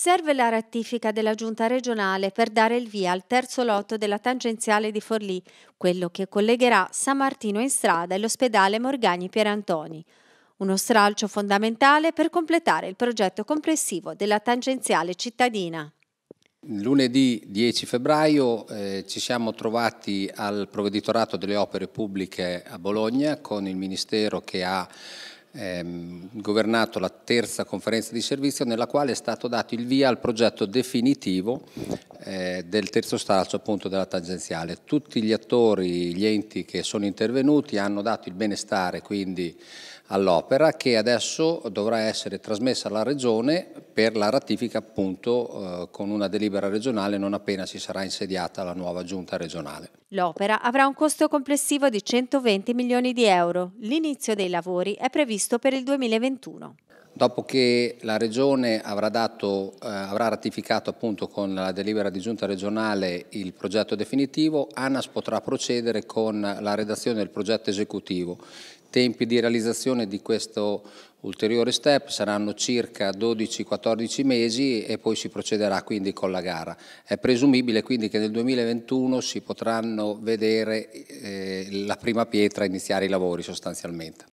Serve la ratifica della Giunta regionale per dare il via al terzo lotto della tangenziale di Forlì, quello che collegherà San Martino in strada e l'ospedale Morgagni Pierantoni. Uno stralcio fondamentale per completare il progetto complessivo della tangenziale cittadina. Lunedì 10 febbraio eh, ci siamo trovati al Provveditorato delle Opere Pubbliche a Bologna con il Ministero che ha ehm, governato la terza conferenza di servizio nella quale è stato dato il via al progetto definitivo eh, del terzo straccio appunto della tangenziale. Tutti gli attori, gli enti che sono intervenuti hanno dato il benestare quindi all'opera che adesso dovrà essere trasmessa alla Regione per la ratifica appunto eh, con una delibera regionale non appena si sarà insediata la nuova giunta regionale. L'opera avrà un costo complessivo di 120 milioni di euro. L'inizio dei lavori è previsto per il 2021. Dopo che la Regione avrà, dato, eh, avrà ratificato con la delibera di giunta regionale il progetto definitivo, ANAS potrà procedere con la redazione del progetto esecutivo. Tempi di realizzazione di questo ulteriore step saranno circa 12-14 mesi e poi si procederà quindi con la gara. È presumibile quindi che nel 2021 si potranno vedere eh, la prima pietra iniziare i lavori sostanzialmente.